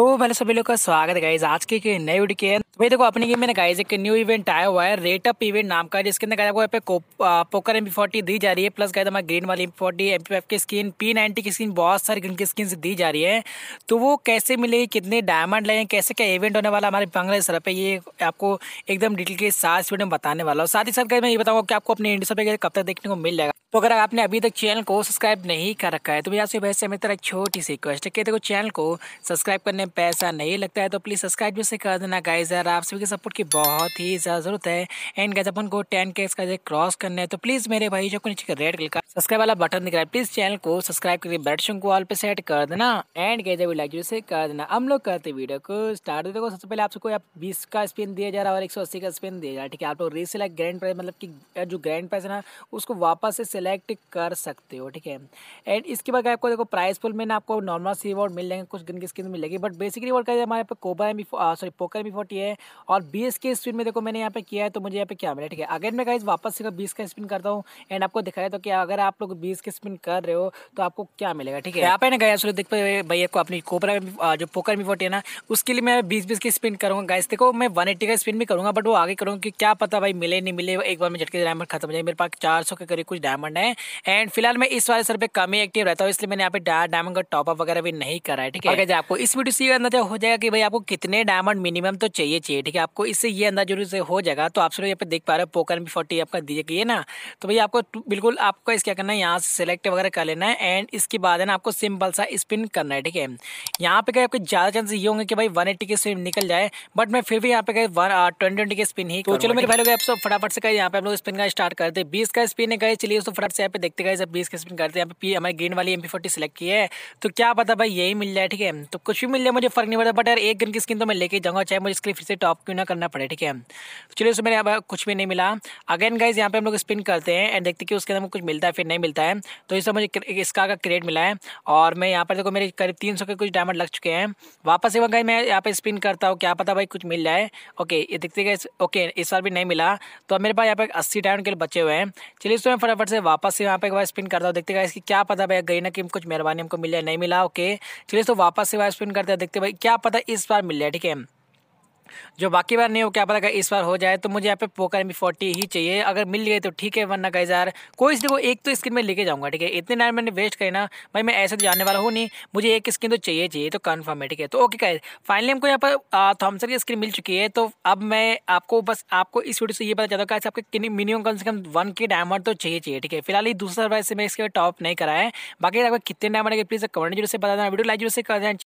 तो भले सभी लोग का स्वागत है गाइज आज के नए वीडियो के भाई देखो अपने गेम में गाइज एक न्यू इवेंट आया हुआ है रेट अप इवेंट नाम का जिसके अंदर आपको यहाँ पे पोकर एम फोर्टी दी जा रही है प्लस गाय हमारे ग्रीन वाली एम फोर्टी एम पी की स्किन पी नाइनटी की स्किन बहुत सारी ग्रीन की स्किन दी जा रही है तो वो कैसे मिलेगी कितने डायमंड लगे कैसे क्या इवेंट होने वाला हमारे बांग्लादेश सर पे ये आपको एकदम डिटेल के साथ वीडियो में बताने वाला हूँ साथ ही साथ गाइज मैं ये बताऊँगा कि आपको अपने इंडिया पे कब तक देखने को मिल जाएगा तो अगर आपने अभी तक चैनल को सब्सक्राइब नहीं कर रखा है तो मेरे आपसे वैसे मेरी तरह छोटी सी रिक्वेस्ट है कि देखो चैनल को सब्सक्राइब करने में पैसा नहीं लगता है तो प्लीज़ सब्सक्राइब भी से कर देना गाइज यार आप सभी के सपोर्ट की बहुत ही ज़्यादा जरूरत है एंड गाइज अपन को टेन के क्रॉस करना है तो प्लीज़ मेरे भाई जो नीचे रेड कलर सब्सक्राइब वाला बटन दिख रहा है प्लीज़ चैनल को सब्सक्राइब करके बेटशन को ऑल पे सेट कर देना एंड कहते हुए लाइक से कर देना हम लोग करते वीडियो को स्टार्ट देखो सबसे पहले सबको आप बीस का स्पिन दिया जा रहा है और एक सौ अस्सी का स्पिन दिया जा रहा है ठीक है आप लोग रीसेलेक्ट ग्रैंड प्राइस मतलब कि जो ग्रैंड प्राइस है ना उसको वापस से सिलेक्ट कर सकते हो ठीक है एंड इसके बाद आपको देखो प्राइस फुल में आपको नॉर्मल सी रिवॉर्ड मिल जाएंगे कुछ गन की स्किन मिलेगी बट बेसिक रिवॉर्ड का हमारे पे कोबा M sorry poker M forty है और बीस के स्पिन में देखो मैंने यहाँ पे किया है तो मुझे यहाँ पे क्या मिला ठीक है अगर मैं गाइज वापस से बीस का स्पिन करता हूँ एंड आपको दिखाया तो क्या अगर अगर आप लोग बीस की स्पिन कर रहे हो तो आपको क्या मिलेगा ठीक है यहाँ तो पे ना गया सूर्य देख भैया को अपनी कोपरा जो पोकर में फोटी है ना उसके लिए मैं बीस बीस की स्पिन करूंगा गैस देखो मैं वन का स्पिन भी करूंगा बट वो आगे करूँगा कि क्या पता भाई मिले नहीं मिले एक बार में झटके डायमंड खत्म हो जाए मेरे पास चार के करीब कुछ डायमंड है एंड फिलहाल मैं इस वाले सर पे कम ही एक्टिव रहता हूँ इसलिए मैंने यहाँ पे डायमंड का टॉपअप वगैरह भी नहीं करा है ठीक है अगर आपको इस वीडियो से ये अंदाजा हो जाएगा कि भाई आपको कितने डायमंड मिनिमम तो चाहिए चाहिए ठीक है आपको इससे ये अंदाजा जरूर से हो जाएगा तो आप सब यहाँ पे देख पा रहे हो पोकर में फोर्टी आपका दिए ना तो भाई आपको बिल्कुल आपका इसके क्या करना है यहाँ से सिलेक्ट वगैरह कर लेना है एंड इसके बाद है ना आपको सिंपल सा स्पिन करना है ठीक है यहाँ पे कहीं आपके ज़्यादा चांसेस ये होंगे कि भाई वन एट्टी के स्पिन निकल जाए बट मैं फिर भी यहाँ पे कहीं वन ट्वेंटी ट्वेंटी के स्पिन ही तो चलो मेरे भाई लोग आप फटाफट से कहीं यहाँ पे हम लोग स्पिन का स्टार्ट करते बीस का स्पिन है गए चलिए उसको फटाफट से यहाँ पे देखते गए जब बीस का स्पिन करते हैं यहाँ पे हमारी ग्रीन वाली एम पी सिलेक्ट की है तो क्या पता भाई यही मिल जाए ठीक है तो कुछ भी मिल जाए मुझे फर्क नहीं पड़ता बट यार एक ग्रीन की स्किन तो मैं लेके जाऊँगा चाहे मुझे इसके फिर से टॉप क्यों ना करना पड़े ठीक है तो चलिए उसमें मेरे कुछ भी नहीं मिला अगेन गाइज यहाँ पे हम लोग स्पिन करते हैं एंड देखते कि उसके अंदर कुछ मिलता है बेनिफिट नहीं मिलता है तो इससे मुझे इसका का क्रेडिट मिला है और मैं यहाँ पर देखो मेरे करीब तीन सौ के कुछ डायमंड लग चुके हैं वापस एक बार मैं यहाँ पर स्पिन करता हूँ क्या पता भाई कुछ मिल जाए ओके ये देखते गए ओके इस बार भी नहीं मिला तो मेरे पास यहाँ पर अस्सी डायमंड के लिए बचे हुए हैं चलिए इसको मैं फटाफट से वापस से यहाँ पर एक बार स्पिन करता हूँ देखते गए इसकी क्या पता भाई गई ना कि कुछ मेहरबानी हमको मिल जाए नहीं मिला ओके चलिए इसको वापस से वहाँ स्पिन करते हैं देखते भाई क्या पता इस बार मिल जाए ठीक है जो बाकी बार नहीं हो क्या पता इस बार हो जाए तो मुझे यहाँ पे पोकर एम फोर्टी ही चाहिए अगर मिल गए तो ठीक है वरना गाइज यार कोई देखो एक तो स्किन में लेके जाऊँगा ठीक है इतने टाइम मैंने वेस्ट करे ना भाई मैं ऐसे तो जाने वाला हूँ नहीं मुझे एक स्किन तो चाहिए चाहिए तो कन्फर्म है ठीक है तो ओके का फाइनली हमको यहाँ पर थॉमसन की स्क्रीन मिल चुकी है तो अब मैं आपको बस आपको इस वीडियो से ये पता चाहता हूँ आपके मिनिमम कम से कम वन के डायमंड तो चाहिए चाहिए ठीक है फिलहाल ही दूसरा सर्वाइज से मैं इसके टॉप नहीं कराए बाकी आपको कितने डायमंड प्लीज़ कमेंट जरूर से देना वीडियो लाइक जरूर से कर देना